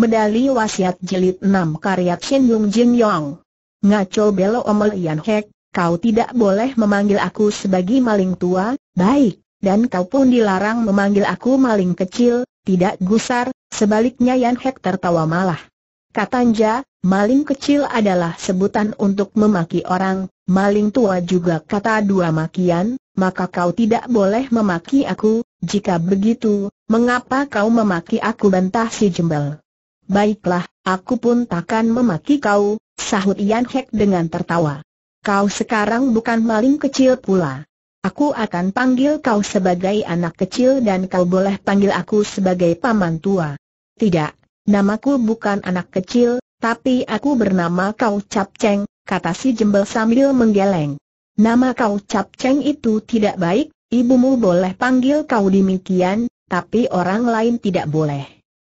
Medali Wasiat Jilid 6 Karya Chen Yung Jin Yong Ngaco Belo Omel Yan Hek, kau tidak boleh memanggil aku sebagai maling tua, baik, dan kau pun dilarang memanggil aku maling kecil, tidak gusar, sebaliknya Yan Hek tertawa malah. Katanja, maling kecil adalah sebutan untuk memaki orang, maling tua juga kata dua makian, maka kau tidak boleh memaki aku, jika begitu, mengapa kau memaki aku bantah si jembel. Baiklah, aku pun takkan memaki kau, sahut Yan Hek dengan tertawa. Kau sekarang bukan maling kecil pula. Aku akan panggil kau sebagai anak kecil dan kau boleh panggil aku sebagai paman tua. Tidak, namaku bukan anak kecil, tapi aku bernama kau Cap Cheng, kata si jembel sambil menggeleng. Nama kau Cap Cheng itu tidak baik, ibumu boleh panggil kau demikian, tapi orang lain tidak boleh.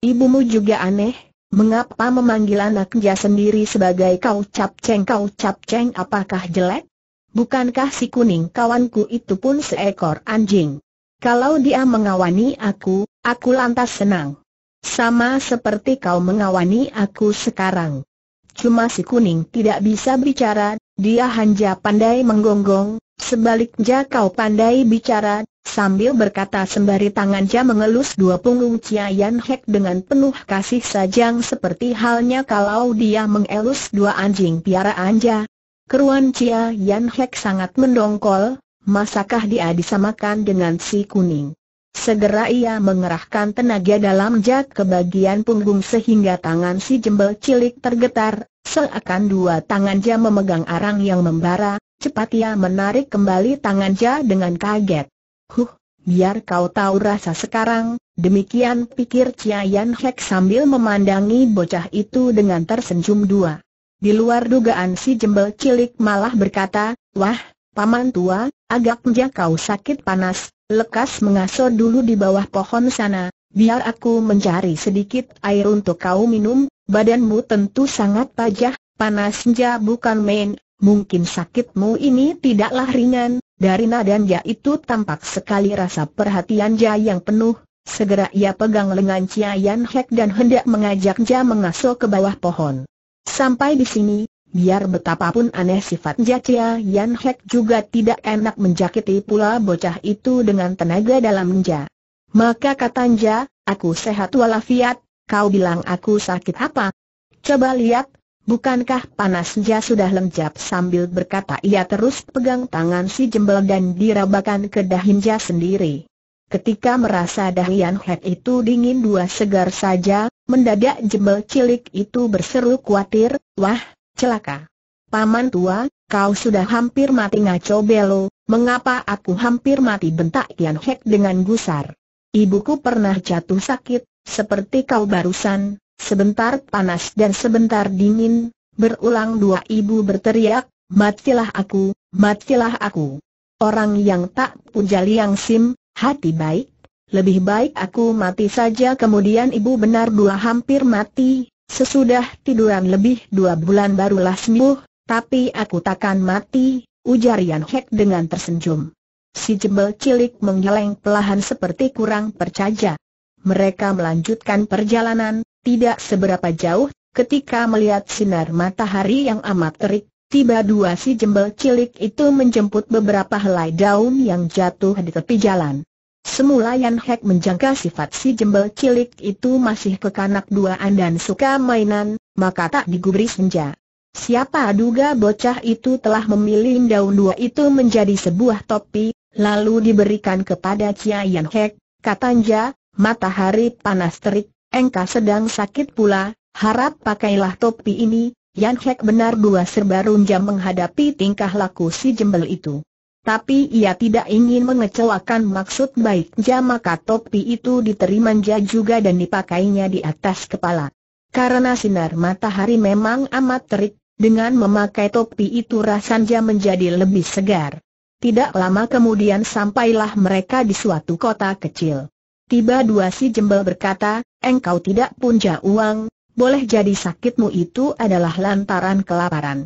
Ibumu juga aneh, Mengapa memanggil anaknya sendiri sebagai kau cap ceng kau cap ceng? apakah jelek? Bukankah si kuning kawanku itu pun seekor anjing? Kalau dia mengawani aku, aku lantas senang. Sama seperti kau mengawani aku sekarang. Cuma si kuning tidak bisa bicara, dia hanya pandai menggonggong, sebaliknya kau pandai bicara, sambil berkata sembari tangannya mengelus dua punggung Cia Yan Hek dengan penuh kasih sajang seperti halnya kalau dia mengelus dua anjing piara Anja. Keruan Cia Yan Hek sangat mendongkol, masakah dia disamakan dengan si kuning? Segera ia mengerahkan tenaga dalam jak ke bagian punggung sehingga tangan si jembel cilik tergetar, seakan dua tangan Ja memegang arang yang membara, cepat ia menarik kembali tangan Ja dengan kaget. Huh, biar kau tahu rasa sekarang, demikian pikir Chia Yan Hek sambil memandangi bocah itu dengan tersenyum dua. Di luar dugaan si jembel cilik malah berkata, wah, paman tua, agaknya kau sakit panas, lekas mengasuh dulu di bawah pohon sana, biar aku mencari sedikit air untuk kau minum, badanmu tentu sangat pajah, panasnya bukan main, mungkin sakitmu ini tidaklah ringan, dari nadanya itu tampak sekali rasa perhatian Jia yang penuh, segera ia pegang lengan Chia Yan Hek dan hendak mengajak Jia mengasuh ke bawah pohon. Sampai di sini, Biar betapapun aneh sifat Jacia Yan Hek juga tidak enak menjakiti pula bocah itu dengan tenaga dalamnya. Maka kata katanya, aku sehat walafiat, kau bilang aku sakit apa? Coba lihat, bukankah panas panasnya sudah lenjap sambil berkata ia terus pegang tangan si jembel dan dirabakan ke dahin Nja sendiri. Ketika merasa dahian Hek itu dingin dua segar saja, mendadak jembel cilik itu berseru khawatir, wah, Celaka. Paman tua, kau sudah hampir mati ngaco belo, mengapa aku hampir mati bentak Kian Hek dengan gusar. Ibuku pernah jatuh sakit, seperti kau barusan, sebentar panas dan sebentar dingin, berulang dua ibu berteriak, matilah aku, matilah aku. Orang yang tak puja liang sim, hati baik, lebih baik aku mati saja kemudian ibu benar dua hampir mati, Sesudah tiduran lebih dua bulan barulah sembuh, tapi aku takkan mati, ujar Yan Hek dengan tersenyum. Si jebel cilik menggeleng pelahan seperti kurang percaya. Mereka melanjutkan perjalanan, tidak seberapa jauh, ketika melihat sinar matahari yang amat terik, tiba dua si jembel cilik itu menjemput beberapa helai daun yang jatuh di tepi jalan. Semula Yan Hek menjangka sifat si jembel cilik itu masih kekanak duaan dan suka mainan, maka tak digubri senja. Siapa duga bocah itu telah memilih daun dua itu menjadi sebuah topi, lalu diberikan kepada Cia Yan Hek, katanya, matahari panas terik, engkau sedang sakit pula, harap pakailah topi ini, Yan Hek benar dua serba menghadapi tingkah laku si jembel itu. Tapi ia tidak ingin mengecewakan maksud baik maka topi itu diterima diterimanya juga dan dipakainya di atas kepala. Karena sinar matahari memang amat terik, dengan memakai topi itu rasanya menjadi lebih segar. Tidak lama kemudian sampailah mereka di suatu kota kecil. Tiba dua si jembel berkata, engkau tidak punya uang, boleh jadi sakitmu itu adalah lantaran kelaparan.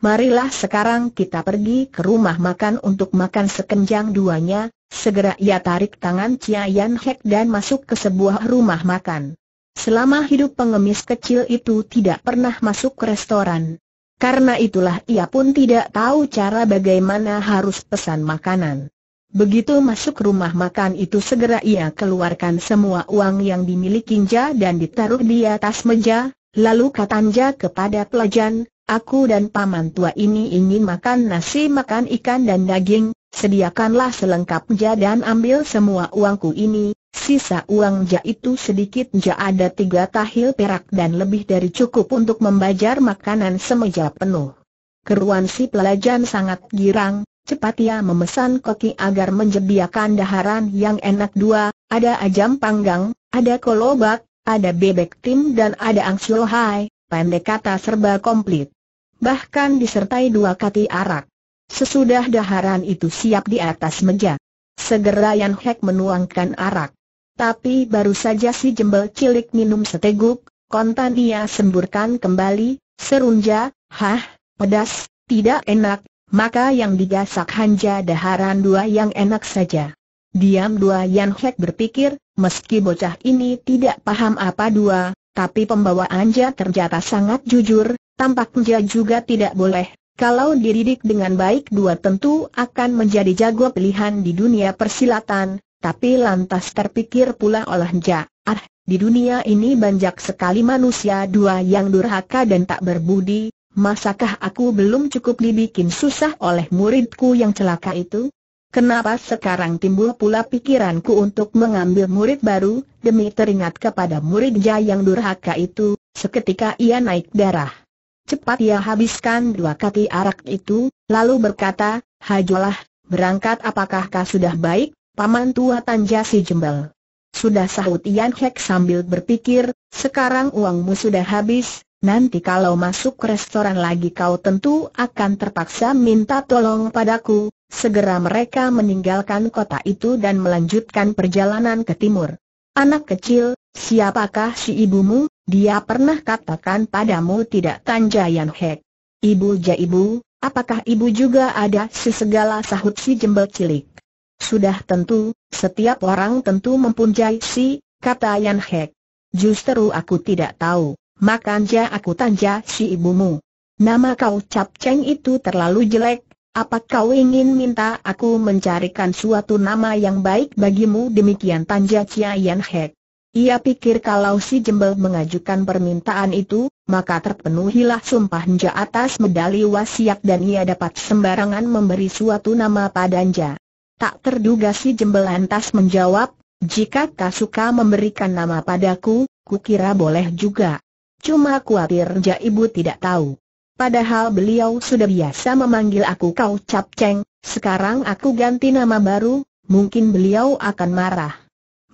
Marilah sekarang kita pergi ke rumah makan untuk makan sekenjang duanya, segera ia tarik tangan Chia Yan Hek dan masuk ke sebuah rumah makan. Selama hidup pengemis kecil itu tidak pernah masuk ke restoran. Karena itulah ia pun tidak tahu cara bagaimana harus pesan makanan. Begitu masuk rumah makan itu segera ia keluarkan semua uang yang dimiliki Nja dan ditaruh di atas meja, lalu katanja kepada pelajan, Aku dan paman tua ini ingin makan nasi makan ikan dan daging, sediakanlah selengkapnya dan ambil semua uangku ini, sisa uang ja itu sedikit ja ada tiga tahil perak dan lebih dari cukup untuk membajar makanan semeja penuh. Keruan si pelajan sangat girang, cepat ia memesan koki agar menjebiakan daharan yang enak dua, ada ajam panggang, ada kolobak, ada bebek tim dan ada angsiohai. pendek kata serba komplit bahkan disertai dua kati arak. Sesudah daharan itu siap di atas meja. Segera Yan Hek menuangkan arak. Tapi baru saja si jembel cilik minum seteguk, kontan ia semburkan kembali, serunja, hah, pedas, tidak enak, maka yang digasak Hanja daharan dua yang enak saja. Diam dua Yan Hek berpikir, meski bocah ini tidak paham apa dua, tapi pembawa anja ternyata sangat jujur, tampaknya juga tidak boleh. Kalau dididik dengan baik dua tentu akan menjadi jago pilihan di dunia persilatan, tapi lantas terpikir pula oleh anja, ah, di dunia ini banyak sekali manusia dua yang durhaka dan tak berbudi, masakah aku belum cukup dibikin susah oleh muridku yang celaka itu? Kenapa sekarang timbul pula pikiranku untuk mengambil murid baru, demi teringat kepada murid yang durhaka itu, seketika ia naik darah. Cepat ia habiskan dua kaki arak itu, lalu berkata, Hajolah, berangkat apakah kau sudah baik, paman tua tanja si jembel. Sudah sahut Ian Hek sambil berpikir, sekarang uangmu sudah habis, nanti kalau masuk restoran lagi kau tentu akan terpaksa minta tolong padaku, Segera mereka meninggalkan kota itu dan melanjutkan perjalanan ke timur. Anak kecil, siapakah si ibumu? Dia pernah katakan padamu tidak Tanja Yan Hek. Ibu ja ibu, apakah ibu juga ada si segala sahut si jembel cilik? Sudah tentu, setiap orang tentu mempunyai si, kata Yan Hek. Justru aku tidak tahu, makanja aku tanja si ibumu. Nama kau Cap Cheng itu terlalu jelek, apa kau ingin minta aku mencarikan suatu nama yang baik bagimu demikian tanja Chia Yan Hek? Ia pikir kalau si jembel mengajukan permintaan itu, maka terpenuhilah sumpah Nja atas medali wasiat dan ia dapat sembarangan memberi suatu nama pada Nja. Tak terduga si jembel lantas menjawab, jika kau suka memberikan nama padaku, kukira boleh juga. Cuma kuatir Nja ibu tidak tahu. Padahal beliau sudah biasa memanggil aku kau Cap Cheng, sekarang aku ganti nama baru, mungkin beliau akan marah.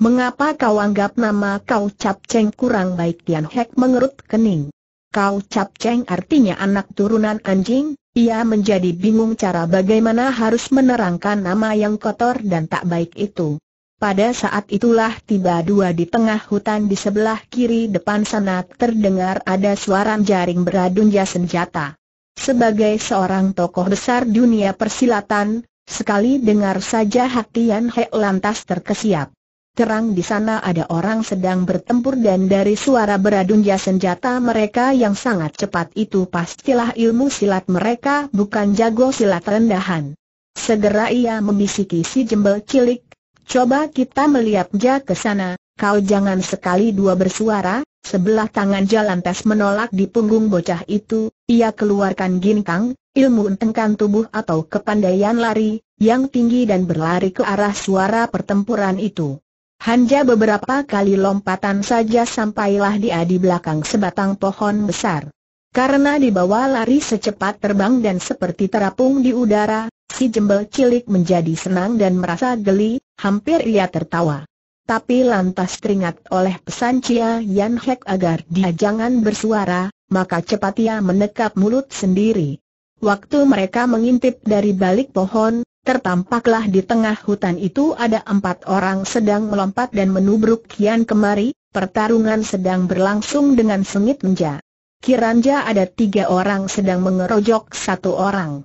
Mengapa kau anggap nama kau Cap Cheng kurang baik Tian Hek mengerut kening? Kau Cap Cheng artinya anak turunan anjing, ia menjadi bingung cara bagaimana harus menerangkan nama yang kotor dan tak baik itu. Pada saat itulah tiba dua di tengah hutan di sebelah kiri depan sana terdengar ada suara jaring jasa senjata. Sebagai seorang tokoh besar dunia persilatan, sekali dengar saja hati Yan He lantas terkesiap. Terang di sana ada orang sedang bertempur dan dari suara jasa senjata mereka yang sangat cepat itu pastilah ilmu silat mereka bukan jago silat rendahan. Segera ia membisiki si jembel cilik, Coba kita meliapja ke sana, kau jangan sekali dua bersuara, sebelah tangan jalan tes menolak di punggung bocah itu, ia keluarkan ginkang, ilmu entengkan tubuh atau kepandaian lari, yang tinggi dan berlari ke arah suara pertempuran itu. Hanya beberapa kali lompatan saja sampailah dia di belakang sebatang pohon besar. Karena di bawah lari secepat terbang dan seperti terapung di udara, si jembel cilik menjadi senang dan merasa geli, Hampir ia tertawa. Tapi lantas teringat oleh pesan Cia Yan Hek agar dia jangan bersuara, maka cepat ia menekap mulut sendiri. Waktu mereka mengintip dari balik pohon, tertampaklah di tengah hutan itu ada empat orang sedang melompat dan menubruk kian kemari, pertarungan sedang berlangsung dengan sengit menja. Kiranja ada tiga orang sedang mengerojok satu orang.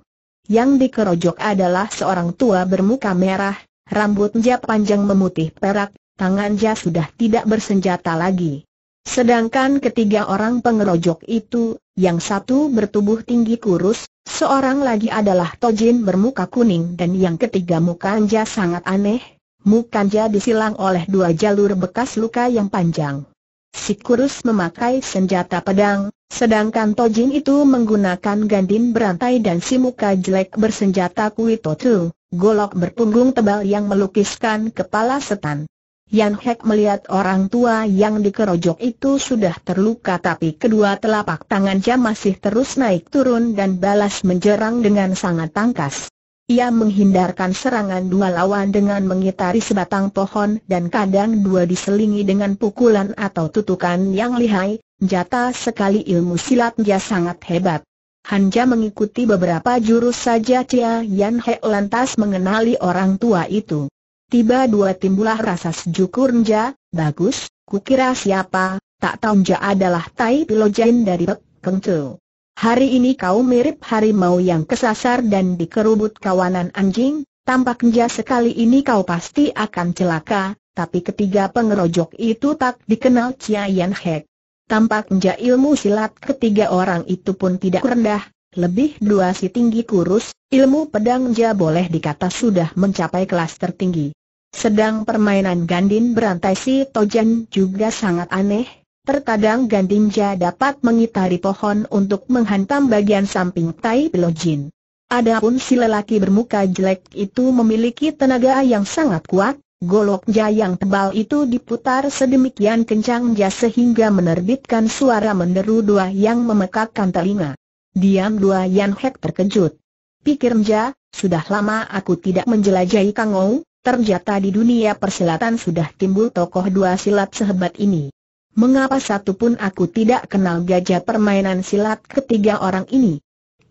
Yang dikerojok adalah seorang tua bermuka merah, Rambut rambutnya panjang memutih perak, tangan tangannya sudah tidak bersenjata lagi. Sedangkan ketiga orang pengerojok itu, yang satu bertubuh tinggi kurus, seorang lagi adalah Tojin bermuka kuning dan yang ketiga mukanya sangat aneh, mukanya disilang oleh dua jalur bekas luka yang panjang. Si kurus memakai senjata pedang, sedangkan Tojin itu menggunakan gandin berantai dan si muka jelek bersenjata kuitotu, golok berpunggung tebal yang melukiskan kepala setan. Yan Hek melihat orang tua yang dikerojok itu sudah terluka tapi kedua telapak tangannya masih terus naik turun dan balas menjerang dengan sangat tangkas. Ia menghindarkan serangan dua lawan dengan mengitari sebatang pohon dan kadang dua diselingi dengan pukulan atau tutukan yang lihai, jata sekali ilmu silatnya sangat hebat. Hanja mengikuti beberapa jurus saja Cia Yan He lantas mengenali orang tua itu. Tiba dua timbulah rasa sejuk Kurnia, bagus, kukira siapa, tak tahu Nja adalah Tai Pilojen dari Pek Hari ini kau mirip harimau yang kesasar dan dikerubut kawanan anjing, tampaknya sekali ini kau pasti akan celaka, tapi ketiga pengerojok itu tak dikenal Chia Yan Hek. Tampaknya ilmu silat ketiga orang itu pun tidak rendah, lebih dua si tinggi kurus, ilmu pedang pedangnya boleh dikata sudah mencapai kelas tertinggi. Sedang permainan gandin berantai si Tojan juga sangat aneh, Terkadang Gandinja dapat mengitari pohon untuk menghantam bagian samping Tai Belojin. Adapun si lelaki bermuka jelek itu memiliki tenaga yang sangat kuat, goloknya yang tebal itu diputar sedemikian kencang ja sehingga menerbitkan suara menderu dua yang memekakkan telinga. Diam dua Yan Hek terkejut. Pikir Pikirnya, sudah lama aku tidak menjelajahi Kang Ou, ternyata di dunia persilatan sudah timbul tokoh dua silat sehebat ini mengapa satu pun aku tidak kenal gajah permainan silat ketiga orang ini?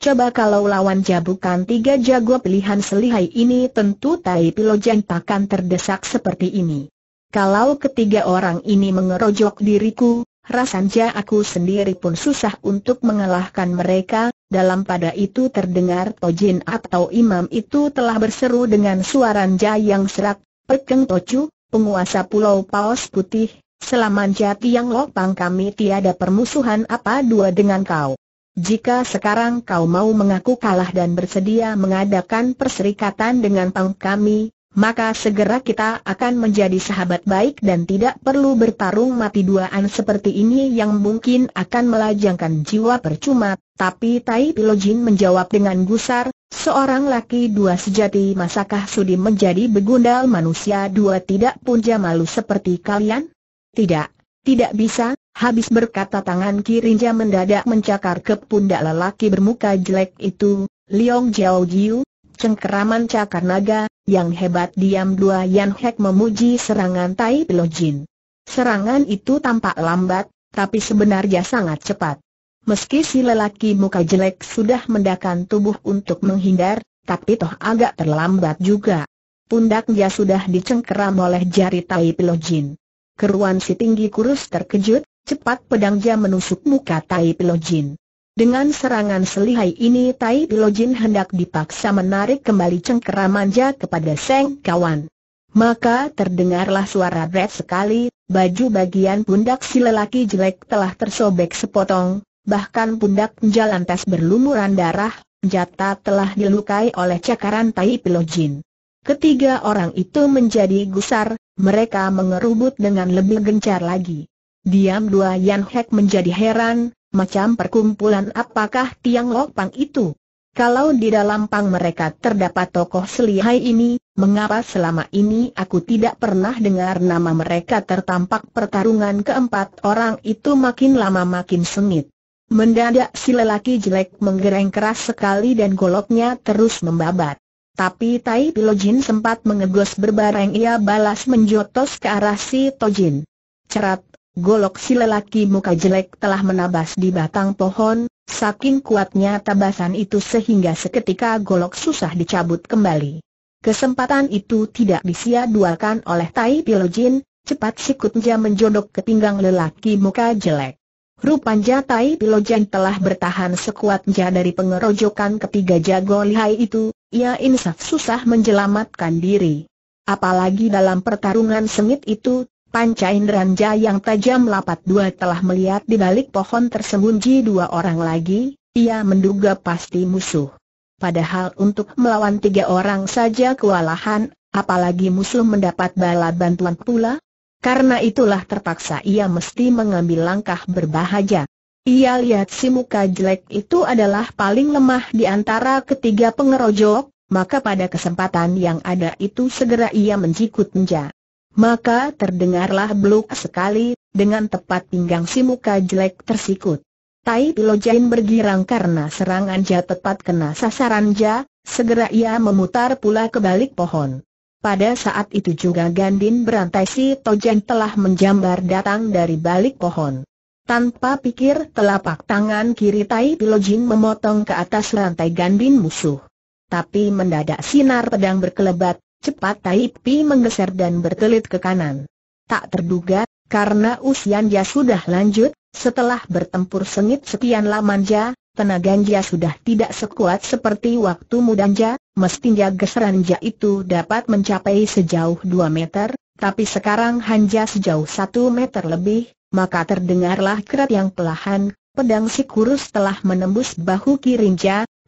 Coba kalau lawan jabukan tiga jago pilihan selihai ini tentu Tai Pilojeng takkan terdesak seperti ini. Kalau ketiga orang ini mengerojok diriku, rasanya aku sendiri pun susah untuk mengalahkan mereka, dalam pada itu terdengar Tojin atau imam itu telah berseru dengan suara jayang yang serak, Pekeng Tocu, penguasa Pulau Paus Putih, Selama jati yang lopang kami tiada permusuhan apa dua dengan kau. Jika sekarang kau mau mengaku kalah dan bersedia mengadakan perserikatan dengan pang kami, maka segera kita akan menjadi sahabat baik dan tidak perlu bertarung mati duaan seperti ini yang mungkin akan melajangkan jiwa percuma. Tapi Tai Pilojin menjawab dengan gusar, Seorang laki dua sejati masakah sudi menjadi begundal manusia dua tidak punja malu seperti kalian? Tidak, tidak bisa, habis berkata tangan kirinya mendadak mencakar ke pundak lelaki bermuka jelek itu, Liong Jiao Jiu, cengkeraman cakar naga, yang hebat diam dua Yan Hek memuji serangan Tai Lo Jin. Serangan itu tampak lambat, tapi sebenarnya sangat cepat. Meski si lelaki muka jelek sudah mendakan tubuh untuk menghindar, tapi toh agak terlambat juga. Pundaknya sudah dicengkeram oleh jari Tai Pilojin. Keruan si tinggi kurus terkejut, cepat pedangnya menusuk muka Tai Pilojin. Dengan serangan selihai ini Tai Pilojin hendak dipaksa menarik kembali cengkeramanja kepada Seng Kawan. Maka terdengarlah suara berat sekali, baju bagian pundak si lelaki jelek telah tersobek sepotong, bahkan pundak jalan tas berlumuran darah, jatah telah dilukai oleh cakaran Tai Pilojin. Ketiga orang itu menjadi gusar, mereka mengerubut dengan lebih gencar lagi. Diam dua Yan Hek menjadi heran, macam perkumpulan apakah Tiang Lok Pang itu? Kalau di dalam pang mereka terdapat tokoh selihai ini, mengapa selama ini aku tidak pernah dengar nama mereka tertampak pertarungan keempat orang itu makin lama makin sengit. Mendadak si lelaki jelek menggereng keras sekali dan goloknya terus membabat. Tapi Tai Pilojin sempat mengegos berbareng ia balas menjotos ke arah si Tojin. Cerat, golok si lelaki muka jelek telah menabas di batang pohon, saking kuatnya tabasan itu sehingga seketika golok susah dicabut kembali. Kesempatan itu tidak disia-duakan oleh Tai Pilojin, cepat sikutnya menjodok ke pinggang lelaki muka jelek. Rupanya Tai pilojen telah bertahan sekuatnya dari pengerojokan ketiga jago lihai itu, ia insaf susah menjelamatkan diri. Apalagi dalam pertarungan sengit itu, panca indranja yang tajam lapat dua telah melihat di balik pohon tersembunyi dua orang lagi, ia menduga pasti musuh. Padahal untuk melawan tiga orang saja kewalahan, apalagi musuh mendapat bala bantuan pula, karena itulah terpaksa ia mesti mengambil langkah berbahaya. Ia lihat si muka jelek itu adalah paling lemah di antara ketiga pengerojok, maka pada kesempatan yang ada itu segera ia menjikut menja. Maka terdengarlah beluk sekali, dengan tepat pinggang si muka jelek tersikut. Tai Pilojain bergirang karena serangan Ja tepat kena sasaran Ja, segera ia memutar pula ke balik pohon. Pada saat itu juga Gandin berantai si Tojen telah menjambar datang dari balik pohon. Tanpa pikir telapak tangan kiri Tai Pilojin memotong ke atas rantai Gandin musuh. Tapi mendadak sinar pedang berkelebat, cepat Tai Pi menggeser dan berkelit ke kanan. Tak terduga, karena usianya sudah lanjut, setelah bertempur sengit sekian lamanya, tenaga sudah tidak sekuat seperti waktu mudanja, mestinya geseran itu dapat mencapai sejauh dua meter, tapi sekarang hanya sejauh satu meter lebih, maka terdengarlah kerat yang pelahan, pedang si kurus telah menembus bahu kiri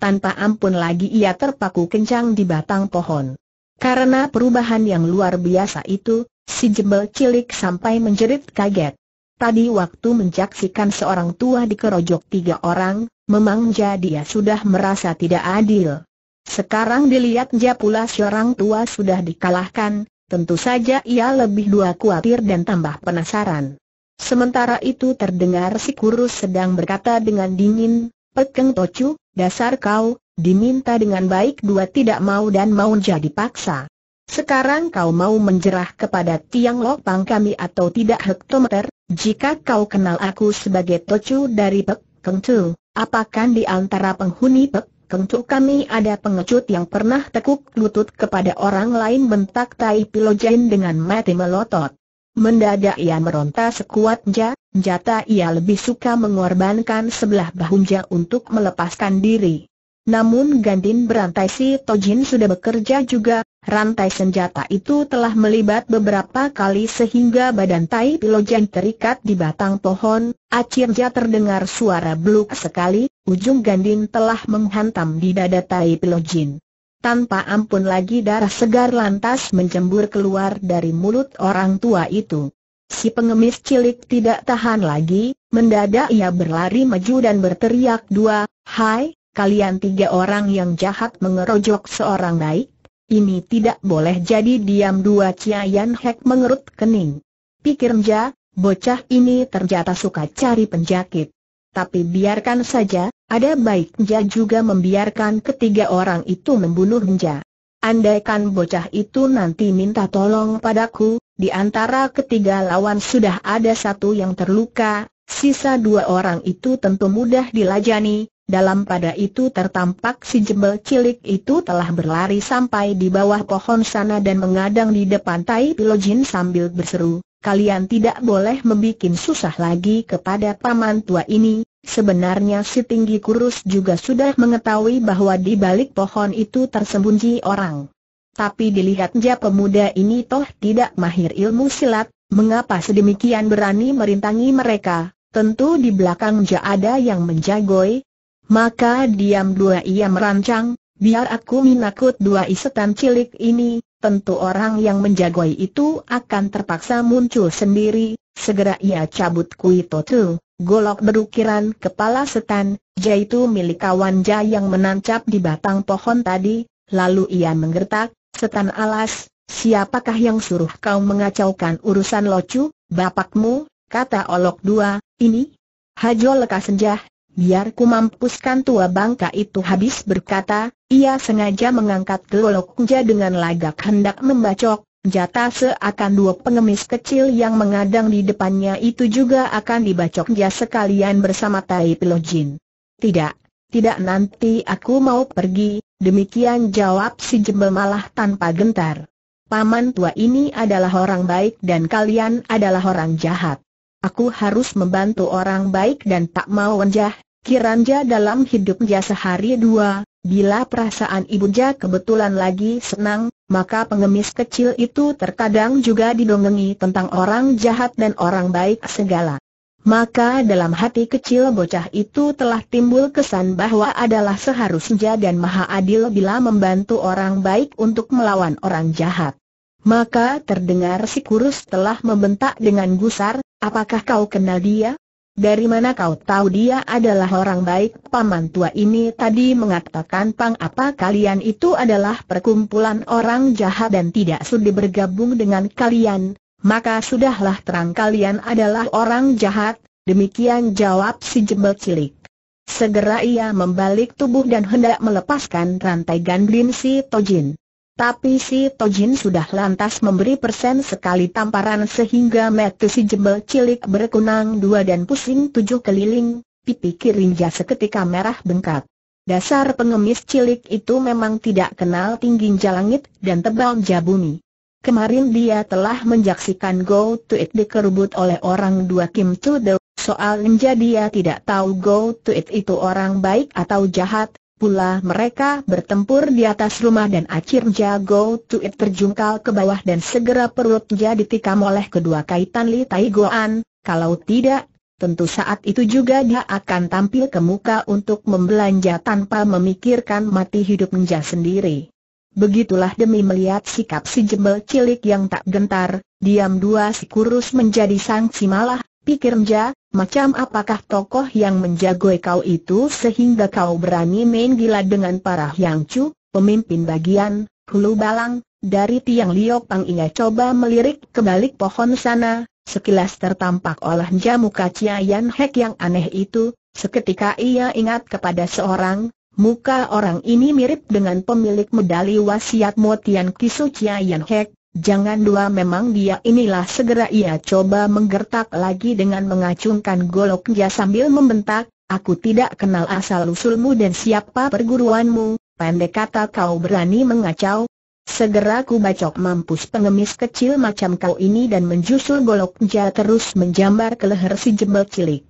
tanpa ampun lagi ia terpaku kencang di batang pohon. Karena perubahan yang luar biasa itu, si jebel cilik sampai menjerit kaget. Tadi waktu menjaksikan seorang tua dikerojok tiga orang, Memang jadi dia ya sudah merasa tidak adil. Sekarang dilihatnya pula seorang tua sudah dikalahkan, tentu saja ia lebih dua kuatir dan tambah penasaran. Sementara itu terdengar si kurus sedang berkata dengan dingin, Pekeng Tocu, dasar kau, diminta dengan baik dua tidak mau dan mau jadi paksa. Sekarang kau mau menjerah kepada tiang lopang kami atau tidak hektometer, jika kau kenal aku sebagai Tocu dari Pek, Kengcu, apakah di antara penghuni pek, Kengcu kami ada pengecut yang pernah tekuk lutut kepada orang lain bentak Tai Pilojen dengan mati melotot. Mendadak ia meronta sekuat ja, jata ia lebih suka mengorbankan sebelah bahunja untuk melepaskan diri. Namun Gandin berantai si Tojin sudah bekerja juga, Rantai senjata itu telah melibat beberapa kali sehingga badan Tai Pilojan terikat di batang pohon, akhirnya terdengar suara beluk sekali, ujung ganding telah menghantam di dada Tai Pilojin. Tanpa ampun lagi darah segar lantas menjembur keluar dari mulut orang tua itu. Si pengemis cilik tidak tahan lagi, mendadak ia berlari maju dan berteriak dua, Hai, kalian tiga orang yang jahat mengerojok seorang baik, ini tidak boleh jadi diam dua Chia Yan Hek mengerut kening. Pikir Nja, bocah ini ternyata suka cari penjakit. Tapi biarkan saja, ada baiknya juga membiarkan ketiga orang itu membunuh Nja. Andaikan bocah itu nanti minta tolong padaku, di antara ketiga lawan sudah ada satu yang terluka, sisa dua orang itu tentu mudah dilajani, dalam pada itu tertampak si jembel cilik itu telah berlari sampai di bawah pohon sana dan mengadang di depan Tai Pilojin sambil berseru, kalian tidak boleh membuat susah lagi kepada paman tua ini. Sebenarnya si tinggi kurus juga sudah mengetahui bahwa di balik pohon itu tersembunyi orang. Tapi dilihatnya pemuda ini toh tidak mahir ilmu silat, mengapa sedemikian berani merintangi mereka? Tentu di belakangnya ada yang menjagoi, maka diam dua ia merancang, biar aku minakut dua isetan cilik ini, tentu orang yang menjagoi itu akan terpaksa muncul sendiri, segera ia cabut kuito tu, golok berukiran kepala setan, yaitu milik kawan ja yang menancap di batang pohon tadi, lalu ia menggertak, setan alas, siapakah yang suruh kau mengacaukan urusan locu, bapakmu, kata olok dua, ini? Hajo lekas senjah, Biar ku mampuskan tua bangka itu habis berkata, ia sengaja mengangkat geloknya dengan lagak hendak membacok, jatah seakan dua pengemis kecil yang mengadang di depannya itu juga akan dibacoknya sekalian bersama Tai Pilojin. Tidak, tidak nanti aku mau pergi, demikian jawab si jembel malah tanpa gentar. Paman tua ini adalah orang baik dan kalian adalah orang jahat. Aku harus membantu orang baik dan tak mau wenjah, kiranja dalam hidupnya sehari dua, bila perasaan ibu ibunya kebetulan lagi senang, maka pengemis kecil itu terkadang juga didongengi tentang orang jahat dan orang baik segala. Maka dalam hati kecil bocah itu telah timbul kesan bahwa adalah seharusnya dan maha adil bila membantu orang baik untuk melawan orang jahat. Maka terdengar si kurus telah membentak dengan gusar, Apakah kau kenal dia? Dari mana kau tahu dia adalah orang baik? Paman tua ini tadi mengatakan pang apa kalian itu adalah perkumpulan orang jahat dan tidak sudi bergabung dengan kalian, maka sudahlah terang kalian adalah orang jahat, demikian jawab si jembel cilik. Segera ia membalik tubuh dan hendak melepaskan rantai gandrin si Tojin. Tapi si Tojin sudah lantas memberi persen sekali tamparan sehingga mata si jembel cilik berkunang dua dan pusing tujuh keliling, pipi kirinja seketika merah bengkak. Dasar pengemis cilik itu memang tidak kenal tinggi jalangit dan tebal jabumi. Kemarin dia telah menjaksikan Go To It dikerubut oleh orang dua Kim the. Soalnya dia tidak tahu Go To It itu orang baik atau jahat, pula mereka bertempur di atas rumah dan acir jago tuit terjungkal ke bawah dan segera perutnya ditikam oleh kedua kaitan Li Tai Goan, kalau tidak, tentu saat itu juga dia akan tampil ke muka untuk membelanja tanpa memikirkan mati hidup hidupnya sendiri. Begitulah demi melihat sikap si jembel cilik yang tak gentar, diam dua si kurus menjadi sangsi malah Pikir Mja, macam apakah tokoh yang menjagoi kau itu sehingga kau berani main gila dengan para Hyang Chu, pemimpin bagian, hulu balang, dari tiang Liok Pang ia coba melirik ke balik pohon sana, sekilas tertampak oleh Mja muka Chia Yan Hek yang aneh itu, seketika ia ingat kepada seorang, muka orang ini mirip dengan pemilik medali wasiat Tian Kisu Chia Yan Hek, Jangan dua memang dia inilah segera ia coba menggertak lagi dengan mengacungkan goloknya sambil membentak, aku tidak kenal asal-usulmu dan siapa perguruanmu, pendek kata kau berani mengacau, Segera ku bacok mampus pengemis kecil macam kau ini dan menjusul goloknya terus menjambar ke leher si jembel cilik.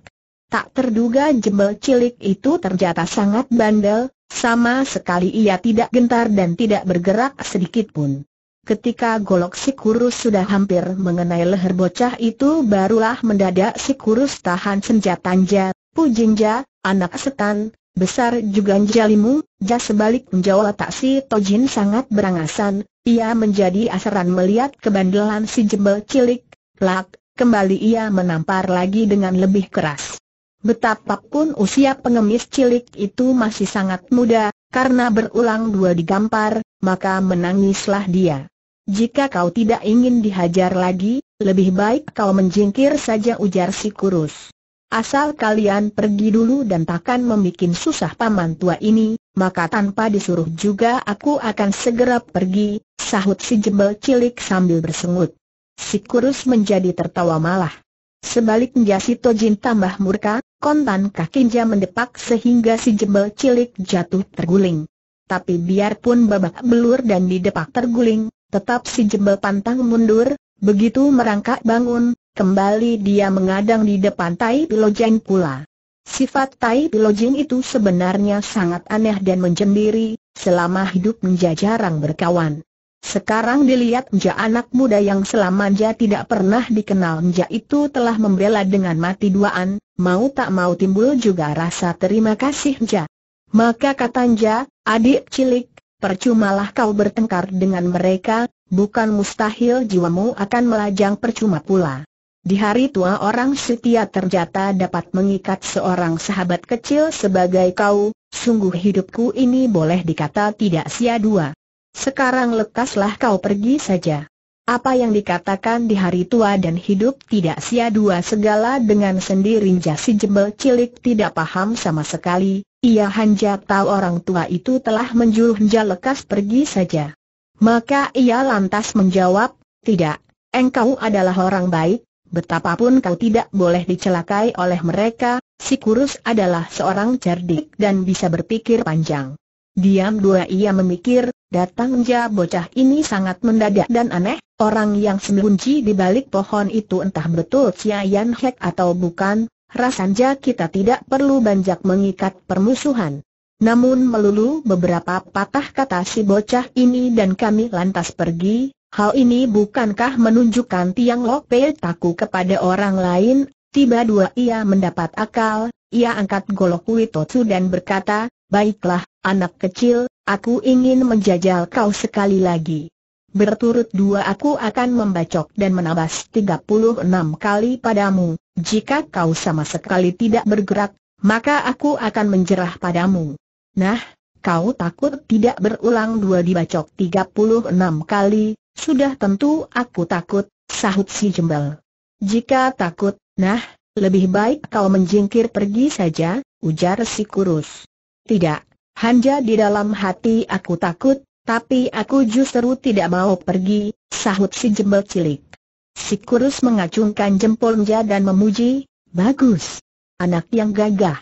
Tak terduga jembel cilik itu ternyata sangat bandel, sama sekali ia tidak gentar dan tidak bergerak sedikit pun. Ketika golok si kurus sudah hampir mengenai leher bocah itu barulah mendadak si kurus tahan senjatanya, Pujinja, anak setan, besar juga jalimu, jas sebalik menjawab tak si Tojin sangat berangasan, ia menjadi asaran melihat kebandelan si jembel cilik, lak, kembali ia menampar lagi dengan lebih keras. Betapapun usia pengemis cilik itu masih sangat muda, karena berulang dua digampar, maka menangislah dia. Jika kau tidak ingin dihajar lagi, lebih baik kau menjingkir saja ujar si kurus. Asal kalian pergi dulu dan takkan membuat susah paman tua ini, maka tanpa disuruh juga aku akan segera pergi, sahut si jebel cilik sambil bersengut. Si kurus menjadi tertawa malah. Sebaliknya si Tojin tambah murka, kontan kakinya mendepak sehingga si jebel cilik jatuh terguling. Tapi biarpun babak belur dan didepak terguling, Tetap si jebel pantang mundur, begitu merangkak bangun, kembali dia mengadang di depan Tai pilojin pula. Sifat Tai pilojin itu sebenarnya sangat aneh dan menjembiri, selama hidup menja jarang berkawan. Sekarang dilihat Nja anak muda yang selama Nja tidak pernah dikenal Nja itu telah membela dengan mati duaan, mau tak mau timbul juga rasa terima kasih Nja. Maka kata Nja, adik cilik, percumalah kau bertengkar dengan mereka, bukan mustahil jiwamu akan melajang percuma pula. Di hari tua orang setia terjata dapat mengikat seorang sahabat kecil sebagai kau, sungguh hidupku ini boleh dikata tidak sia-dua. Sekarang lekaslah kau pergi saja. Apa yang dikatakan di hari tua dan hidup tidak sia dua segala dengan sendirinya si jebel cilik tidak paham sama sekali, ia hanya tahu orang tua itu telah menjuruh lekas pergi saja. Maka ia lantas menjawab, tidak, engkau adalah orang baik, betapapun kau tidak boleh dicelakai oleh mereka, si kurus adalah seorang cerdik dan bisa berpikir panjang. Diam dua ia memikir, datang datangnya bocah ini sangat mendadak dan aneh, orang yang sembunyi di balik pohon itu entah betul Cia Hek atau bukan, rasanya kita tidak perlu banyak mengikat permusuhan. Namun melulu beberapa patah kata si bocah ini dan kami lantas pergi, hal ini bukankah menunjukkan Tiang Lope takut kepada orang lain, tiba dua ia mendapat akal, ia angkat golok Witotsu dan berkata, Baiklah, anak kecil, aku ingin menjajal kau sekali lagi. Berturut dua aku akan membacok dan menabas 36 kali padamu, jika kau sama sekali tidak bergerak, maka aku akan menjerah padamu. Nah, kau takut tidak berulang dua dibacok 36 kali, sudah tentu aku takut, sahut si jembal. Jika takut, nah, lebih baik kau menjingkir pergi saja, ujar si kurus. Tidak, hanya di dalam hati aku takut, tapi aku justru tidak mau pergi, sahut si jembel cilik. Si kurus mengacungkan jempolnya dan memuji, bagus. Anak yang gagah.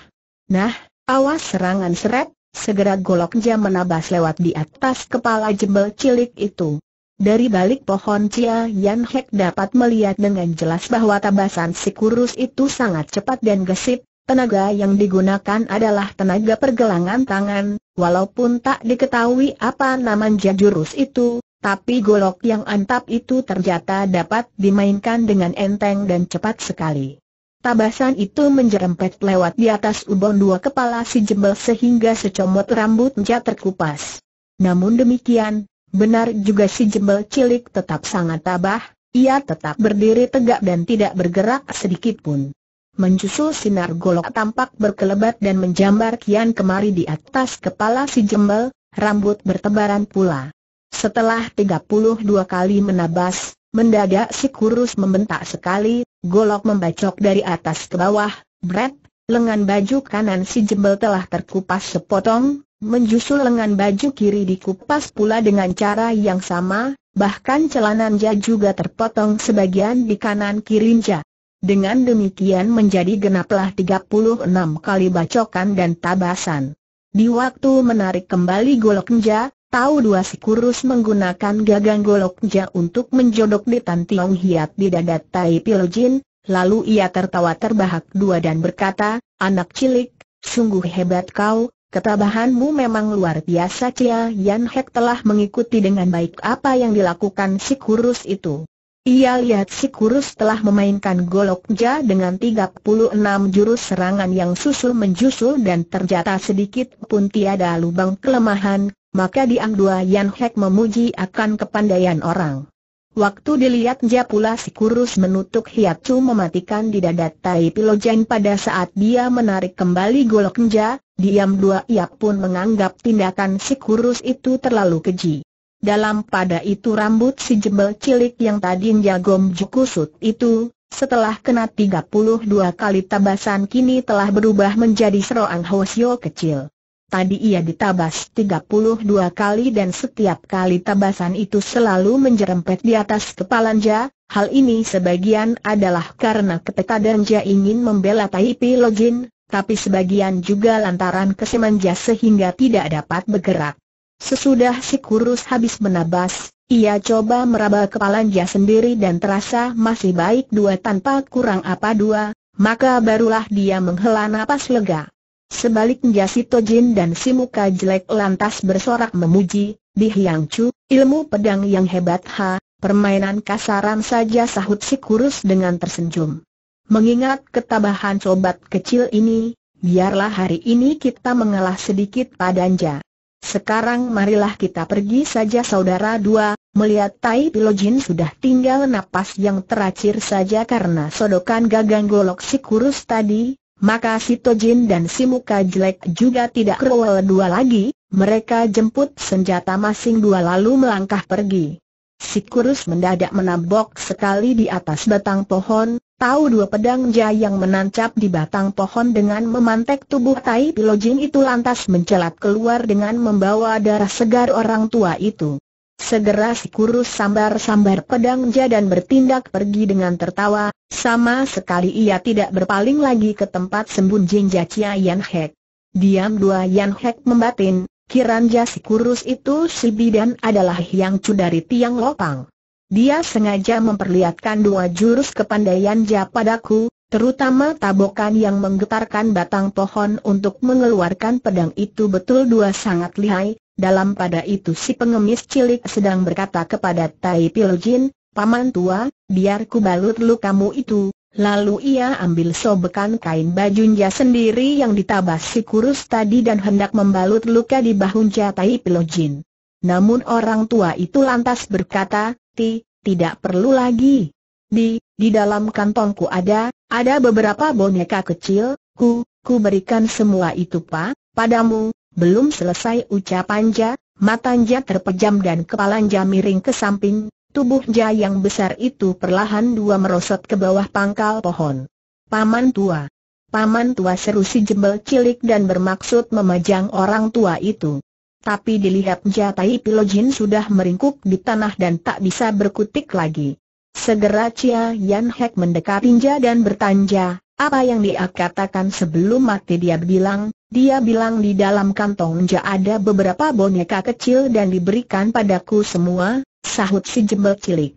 Nah, awas serangan seret, segera goloknya menabas lewat di atas kepala jembel cilik itu. Dari balik pohon Cia Yan Hek dapat melihat dengan jelas bahwa tabasan si kurus itu sangat cepat dan gesit, Tenaga yang digunakan adalah tenaga pergelangan tangan, walaupun tak diketahui apa nama jurus itu, tapi golok yang antap itu ternyata dapat dimainkan dengan enteng dan cepat sekali. Tabasan itu menjerempet lewat di atas ubon dua kepala si jembel sehingga secomot rambut rambutnya terkupas. Namun demikian, benar juga si jembel cilik tetap sangat tabah, ia tetap berdiri tegak dan tidak bergerak sedikit pun. Mencusul sinar golok tampak berkelebat dan menjambar kian kemari di atas kepala si jembel, rambut bertebaran pula. Setelah 32 kali menabas, mendadak si kurus membentak sekali, golok membacok dari atas ke bawah, bret, lengan baju kanan si jembel telah terkupas sepotong, menjusul lengan baju kiri dikupas pula dengan cara yang sama, bahkan celananja juga terpotong sebagian di kanan kirinja. Dengan demikian menjadi genaplah 36 kali bacokan dan tabasan. Di waktu menarik kembali goloknya, tahu dua si kurus menggunakan gagang goloknya untuk menjodok di Tan Tiong Hiat di dada Tai Pil Jin, lalu ia tertawa terbahak dua dan berkata, Anak cilik, sungguh hebat kau, ketabahanmu memang luar biasa Cia Yan Hek telah mengikuti dengan baik apa yang dilakukan si kurus itu. Ia lihat si kurus telah memainkan ja dengan 36 jurus serangan yang susul menjusul dan terjata sedikit pun tiada lubang kelemahan, maka Diang Dua Yan Hek memuji akan kepandaian orang. Waktu dilihat ja pula si kurus menutup cu mematikan di dada Tai Pilojen pada saat dia menarik kembali golok ja, diam dua ia pun menganggap tindakan si kurus itu terlalu keji. Dalam pada itu rambut si jembel cilik yang tadinya gomju kusut itu, setelah kena 32 kali tabasan kini telah berubah menjadi seroang hosyo kecil. Tadi ia ditabas 32 kali dan setiap kali tabasan itu selalu menjerempet di atas kepalanya. Hal ini sebagian adalah karena ketekadannya ingin membela Taipi Lojin, tapi sebagian juga lantaran kesemanja sehingga tidak dapat bergerak. Sesudah si kurus habis menabas, ia coba meraba kepalanya sendiri dan terasa masih baik dua tanpa kurang apa dua, maka barulah dia menghela napas lega. Sebaliknya si Tojin dan si muka jelek lantas bersorak memuji, di Hiang Chu, ilmu pedang yang hebat ha, permainan kasaran saja sahut si kurus dengan tersenyum. Mengingat ketabahan sobat kecil ini, biarlah hari ini kita mengalah sedikit padanja. Sekarang marilah kita pergi saja saudara dua, melihat Tai Pilojin sudah tinggal napas yang teracir saja karena sodokan gagang golok si kurus tadi, maka si Tojin dan si muka jelek juga tidak kerwal dua lagi, mereka jemput senjata masing dua lalu melangkah pergi. Si kurus mendadak menabok sekali di atas batang pohon, Tahu dua pedang yang menancap di batang pohon dengan memantek tubuh Tai Pilojin itu lantas mencelat keluar dengan membawa darah segar orang tua itu. Segera si kurus sambar-sambar pedang ja dan bertindak pergi dengan tertawa, sama sekali ia tidak berpaling lagi ke tempat sembunyi Jacia Yan Hek. Diam dua Yan Hek membatin, kiranja si kurus itu si bidan adalah yang cu dari tiang lopang. Dia sengaja memperlihatkan dua jurus kepandaian Ja padaku, terutama tabokan yang menggetarkan batang pohon untuk mengeluarkan pedang itu betul dua sangat lihai. Dalam pada itu si pengemis cilik sedang berkata kepada Tai Jin, Paman tua, biar ku balut lukamu itu, Lalu ia ambil sobekan kain bajunya sendiri yang ditabas si kurus tadi dan hendak membalut luka di bahu Pil Jin. Namun orang tua itu lantas berkata, Ti, tidak perlu lagi. Di, di dalam kantongku ada, ada beberapa boneka kecil, ku, ku berikan semua itu pa, padamu, belum selesai ucapan Ja, matanya terpejam dan kepalanya miring ke samping, tubuh Ja yang besar itu perlahan dua merosot ke bawah pangkal pohon. Paman tua. Paman tua seru si jembel cilik dan bermaksud memajang orang tua itu tapi dilihat jatai Pilojin sudah meringkuk di tanah dan tak bisa berkutik lagi. Segera Chia Yan Hek Inja dan bertanya, apa yang dia katakan sebelum mati dia bilang, dia bilang di dalam kantong Inja ada beberapa boneka kecil dan diberikan padaku semua, sahut si jembel cilik.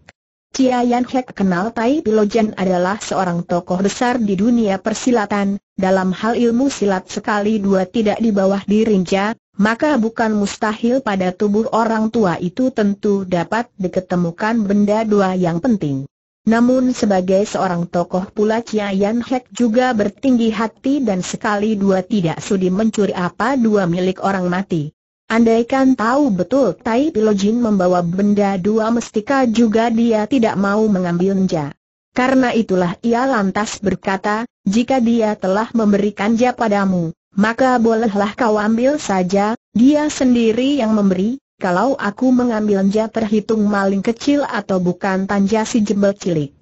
Chia Yan Hek kenal Tai Pilojen adalah seorang tokoh besar di dunia persilatan, dalam hal ilmu silat sekali dua tidak di bawah diri Inja, maka bukan mustahil pada tubuh orang tua itu tentu dapat diketemukan benda dua yang penting. Namun sebagai seorang tokoh pula Chia Yan Hek juga bertinggi hati dan sekali dua tidak sudi mencuri apa dua milik orang mati. Andaikan tahu betul Tai Pilojin membawa benda dua mestika juga dia tidak mau mengambilnya. Karena itulah ia lantas berkata, jika dia telah memberikan ja padamu, maka bolehlah kau ambil saja, dia sendiri yang memberi, kalau aku mengambilnya terhitung maling kecil atau bukan tanja si jembel cilik.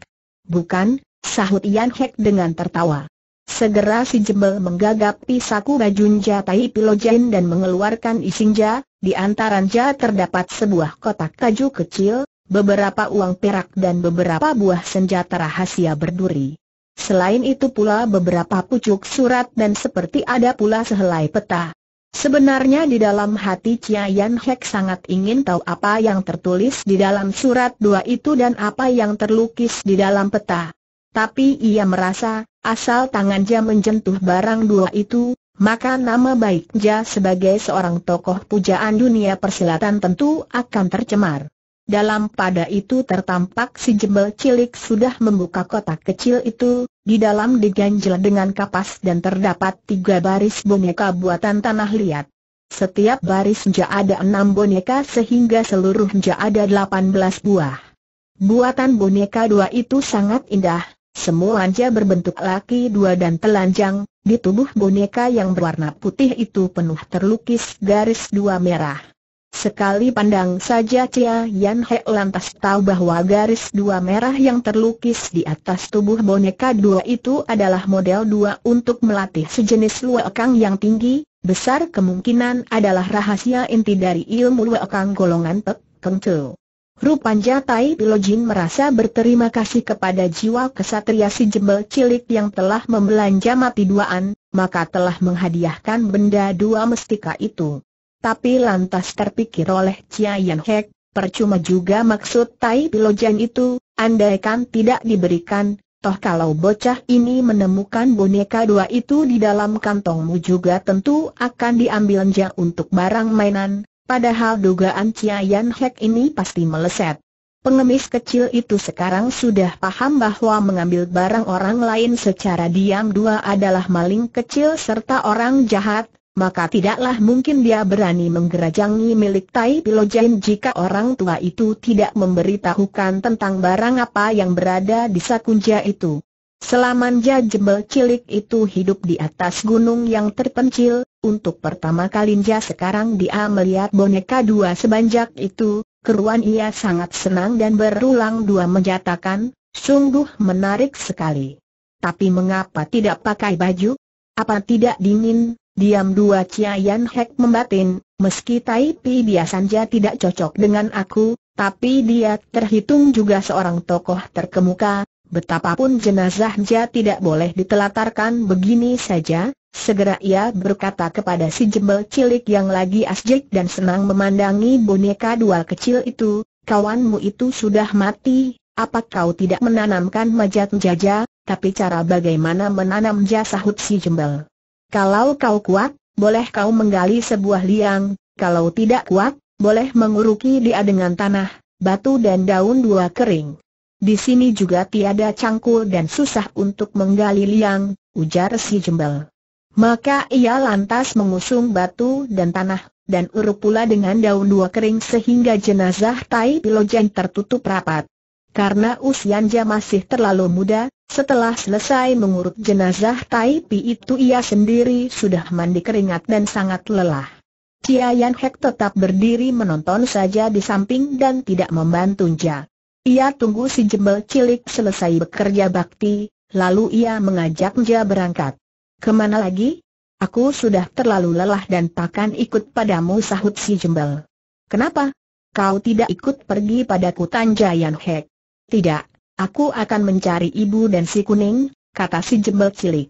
Bukan, sahut Yan Hek dengan tertawa. Segera si jembel menggagap saku bajunja tai jain dan mengeluarkan isinja, di antaranya terdapat sebuah kotak kaju kecil, beberapa uang perak dan beberapa buah senjata rahasia berduri. Selain itu pula beberapa pucuk surat dan seperti ada pula sehelai peta. Sebenarnya di dalam hati Chia Yan Hek sangat ingin tahu apa yang tertulis di dalam surat dua itu dan apa yang terlukis di dalam peta. Tapi ia merasa, asal tangan Jia menjentuh barang dua itu, maka nama baik Jia sebagai seorang tokoh pujaan dunia persilatan tentu akan tercemar. Dalam pada itu tertampak si jembel cilik sudah membuka kotak kecil itu, di dalam diganjel dengan kapas dan terdapat tiga baris boneka buatan tanah liat. Setiap baris ada enam boneka sehingga seluruh seluruhnya ada delapan belas buah. Buatan boneka dua itu sangat indah, Semua semuanya berbentuk laki dua dan telanjang, di tubuh boneka yang berwarna putih itu penuh terlukis garis dua merah. Sekali pandang saja Cia Yan He lantas tahu bahwa garis dua merah yang terlukis di atas tubuh boneka dua itu adalah model dua untuk melatih sejenis luakang yang tinggi, besar kemungkinan adalah rahasia inti dari ilmu luakang golongan Pek Keng Tu. Rupanya Tai Pilojin merasa berterima kasih kepada jiwa kesatria si jembel cilik yang telah membelanja mati duaan, maka telah menghadiahkan benda dua mestika itu tapi lantas terpikir oleh Chia Yan Hek, percuma juga maksud Tai Pilojan itu, andaikan tidak diberikan, toh kalau bocah ini menemukan boneka dua itu di dalam kantongmu juga tentu akan diambilnya untuk barang mainan, padahal dugaan Chia Yan Hek ini pasti meleset. Pengemis kecil itu sekarang sudah paham bahwa mengambil barang orang lain secara diam dua adalah maling kecil serta orang jahat, maka tidaklah mungkin dia berani menggerajangi milik Tai Pilojain jika orang tua itu tidak memberitahukan tentang barang apa yang berada di sakunja itu. Selamanja jebel cilik itu hidup di atas gunung yang terpencil, untuk pertama kalinya sekarang dia melihat boneka dua sebanjak itu, keruan ia sangat senang dan berulang dua menjatakan, sungguh menarik sekali. Tapi mengapa tidak pakai baju? Apa tidak dingin? Diam dua Ciayan Hek membatin, meski Tai Pi biasanya tidak cocok dengan aku, tapi dia terhitung juga seorang tokoh terkemuka, betapapun jenazahnya tidak boleh ditelatarkan begini saja, segera ia berkata kepada si jembel cilik yang lagi asyik dan senang memandangi boneka dua kecil itu, kawanmu itu sudah mati, apa kau tidak menanamkan majat jaja, tapi cara bagaimana menanam sahut si jembel? Kalau kau kuat, boleh kau menggali sebuah liang, kalau tidak kuat, boleh menguruki dia dengan tanah, batu dan daun dua kering. Di sini juga tiada cangkul dan susah untuk menggali liang, ujar si jembel. Maka ia lantas mengusung batu dan tanah, dan uruk pula dengan daun dua kering sehingga jenazah Tai Pilojan tertutup rapat. Karena usianya masih terlalu muda, setelah selesai mengurut jenazah Tai Pi itu ia sendiri sudah mandi keringat dan sangat lelah. Cia Yan Hek tetap berdiri menonton saja di samping dan tidak membantu Ja. Ia tunggu si jembel cilik selesai bekerja bakti, lalu ia mengajak Ja berangkat. Kemana lagi? Aku sudah terlalu lelah dan takkan ikut padamu sahut si jembel. Kenapa? Kau tidak ikut pergi padaku Tan Yan Hek. Tidak, Aku akan mencari ibu dan si kuning, kata si jembel cilik.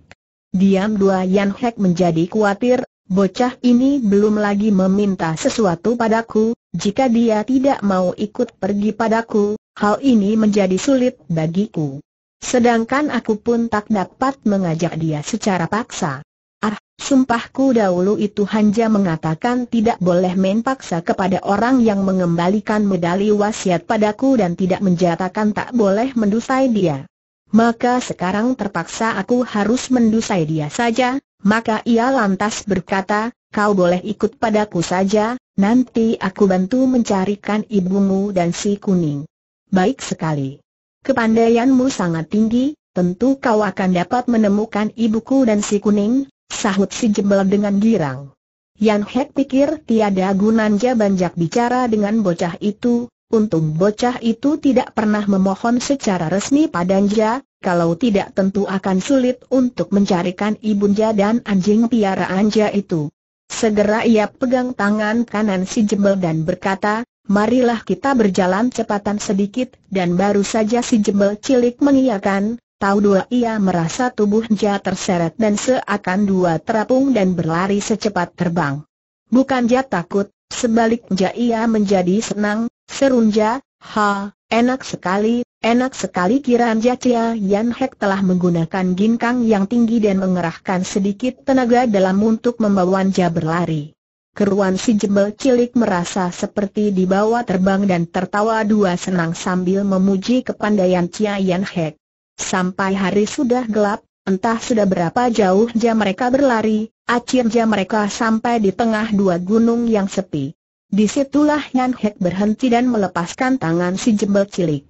Diam dua Yan Hek menjadi khawatir, bocah ini belum lagi meminta sesuatu padaku, jika dia tidak mau ikut pergi padaku, hal ini menjadi sulit bagiku. Sedangkan aku pun tak dapat mengajak dia secara paksa. Ah, sumpahku dahulu itu hanya mengatakan tidak boleh main paksa kepada orang yang mengembalikan medali wasiat padaku dan tidak menjatakan tak boleh mendusai dia. Maka sekarang terpaksa aku harus mendusai dia saja, maka ia lantas berkata, kau boleh ikut padaku saja, nanti aku bantu mencarikan ibumu dan si kuning. Baik sekali. Kepandaianmu sangat tinggi, tentu kau akan dapat menemukan ibuku dan si kuning, Sahut si Jembel dengan girang. Yan Hek pikir tiada gunanya banyak bicara dengan bocah itu, untung bocah itu tidak pernah memohon secara resmi padanya, kalau tidak tentu akan sulit untuk mencarikan ibunya dan anjing piaraanja itu. Segera ia pegang tangan kanan si Jembel dan berkata, Marilah kita berjalan cepatan sedikit, dan baru saja si Jembel cilik mengiyakan, Tahu dua ia merasa tubuhnya terseret dan seakan dua terapung dan berlari secepat terbang. Bukan jah takut, sebaliknya ia menjadi senang, serunja, ha, enak sekali, enak sekali kiraan Jatia Yan Hek telah menggunakan ginkang yang tinggi dan mengerahkan sedikit tenaga dalam untuk membawa membawanya berlari. Keruan si jembel cilik merasa seperti dibawa terbang dan tertawa dua senang sambil memuji kepandaian Cia Yan Hek. Sampai hari sudah gelap, entah sudah berapa jauh jam mereka berlari, akhirnya mereka sampai di tengah dua gunung yang sepi. Disitulah Ngan Hek berhenti dan melepaskan tangan si jembel cilik.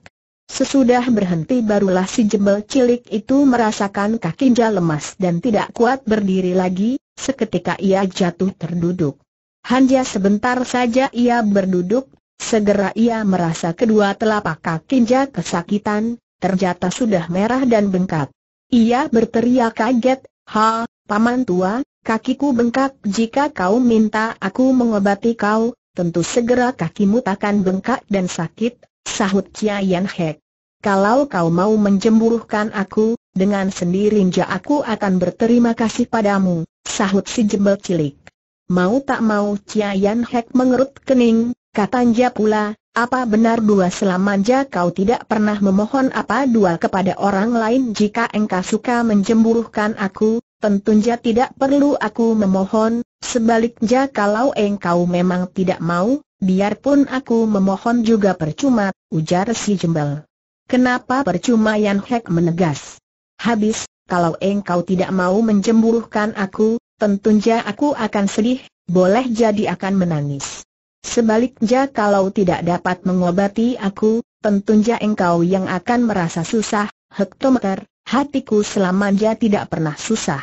Sesudah berhenti barulah si jembel cilik itu merasakan kaki kakinya lemas dan tidak kuat berdiri lagi, seketika ia jatuh terduduk. Hanya sebentar saja ia berduduk, segera ia merasa kedua telapak kakinya kesakitan, ternyata sudah merah dan bengkak. Ia berteriak kaget, Ha, paman tua, kakiku bengkak jika kau minta aku mengobati kau, tentu segera kakimu takkan bengkak dan sakit, sahut Chia Yan Hek. Kalau kau mau menjemburuhkan aku, dengan sendirinya aku akan berterima kasih padamu, sahut si jembel cilik. Mau tak mau Chia Yan Hek mengerut kening, katanya pula, apa benar dua selamanya kau tidak pernah memohon apa dua kepada orang lain jika engkau suka menjemburuhkan aku, tentunya tidak perlu aku memohon, sebaliknya kalau engkau memang tidak mau, biarpun aku memohon juga percuma, ujar si jembel. Kenapa percuma Yan Hek menegas? Habis, kalau engkau tidak mau menjemburuhkan aku, tentunya aku akan sedih, boleh jadi akan menangis. Sebaliknya kalau tidak dapat mengobati aku, tentunya engkau yang akan merasa susah, hektometer, hatiku selamanya tidak pernah susah.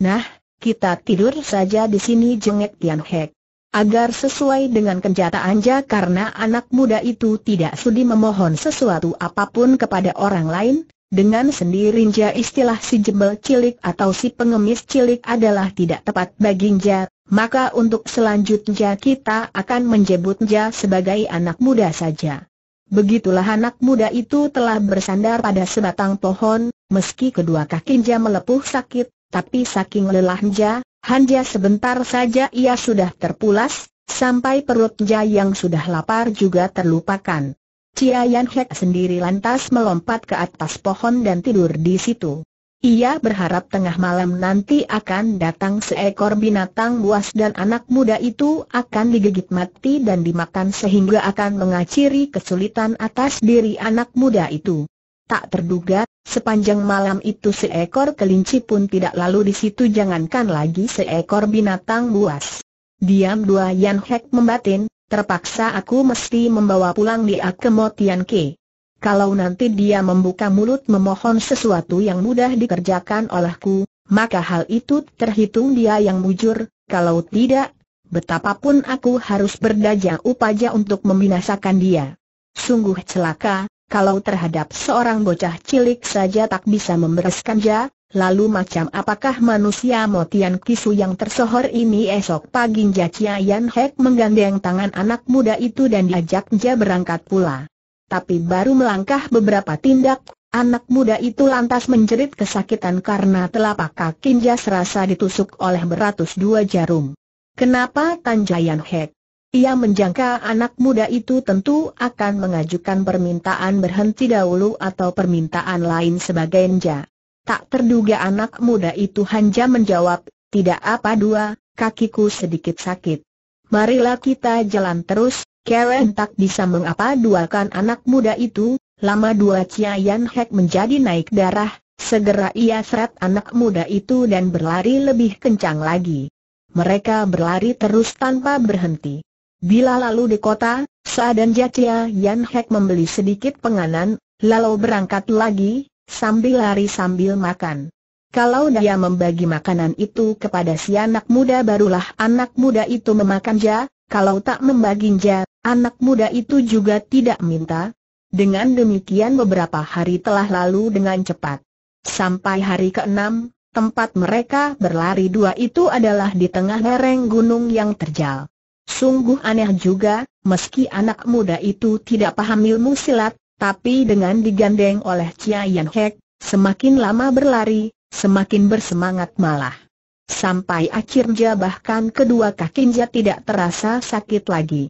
Nah, kita tidur saja di sini jengek Tian Hek. Agar sesuai dengan kenyataannya karena anak muda itu tidak sudi memohon sesuatu apapun kepada orang lain, dengan sendirinya istilah si jebel cilik atau si pengemis cilik adalah tidak tepat baginja, maka untuk selanjutnya kita akan menjebutnya sebagai anak muda saja. Begitulah anak muda itu telah bersandar pada sebatang pohon, meski kedua kakinya melepuh sakit, tapi saking lelahnya, hanya sebentar saja ia sudah terpulas, sampai perutnya yang sudah lapar juga terlupakan. Cia Yan Hek sendiri lantas melompat ke atas pohon dan tidur di situ. Ia berharap tengah malam nanti akan datang seekor binatang buas dan anak muda itu akan digigit mati dan dimakan sehingga akan mengaciri kesulitan atas diri anak muda itu. Tak terduga, sepanjang malam itu seekor kelinci pun tidak lalu di situ jangankan lagi seekor binatang buas. Diam dua Yan Hek membatin, terpaksa aku mesti membawa pulang dia ke Motian Ke. Kalau nanti dia membuka mulut memohon sesuatu yang mudah dikerjakan olehku, maka hal itu terhitung dia yang mujur, kalau tidak, betapapun aku harus berdaja upaya untuk membinasakan dia. Sungguh celaka, kalau terhadap seorang bocah cilik saja tak bisa membereskan ja, lalu macam apakah manusia Motian Kisu yang tersohor ini esok pagi Jia Yan Hek menggandeng tangan anak muda itu dan diajak Ja berangkat pula tapi baru melangkah beberapa tindak, anak muda itu lantas menjerit kesakitan karena telapak kakinya serasa ditusuk oleh beratus dua jarum. Kenapa Tanjayan Hek? Ia menjangka anak muda itu tentu akan mengajukan permintaan berhenti dahulu atau permintaan lain sebagai nja. Tak terduga anak muda itu hanya menjawab, tidak apa dua, kakiku sedikit sakit. Marilah kita jalan terus, Karen tak bisa mengapa duakan anak muda itu, lama dua Chia Yan Hek menjadi naik darah, segera ia seret anak muda itu dan berlari lebih kencang lagi. Mereka berlari terus tanpa berhenti. Bila lalu di kota, Sa dan Cia Yan Hek membeli sedikit penganan, lalu berangkat lagi, sambil lari sambil makan. Kalau dia membagi makanan itu kepada si anak muda barulah anak muda itu memakan ja, kalau tak membagi ja, Anak muda itu juga tidak minta. Dengan demikian beberapa hari telah lalu dengan cepat. Sampai hari ke-6, tempat mereka berlari dua itu adalah di tengah lereng gunung yang terjal. Sungguh aneh juga, meski anak muda itu tidak paham ilmu silat, tapi dengan digandeng oleh Chia Yan Hek, semakin lama berlari, semakin bersemangat malah. Sampai akhirnya bahkan kedua kakinya tidak terasa sakit lagi.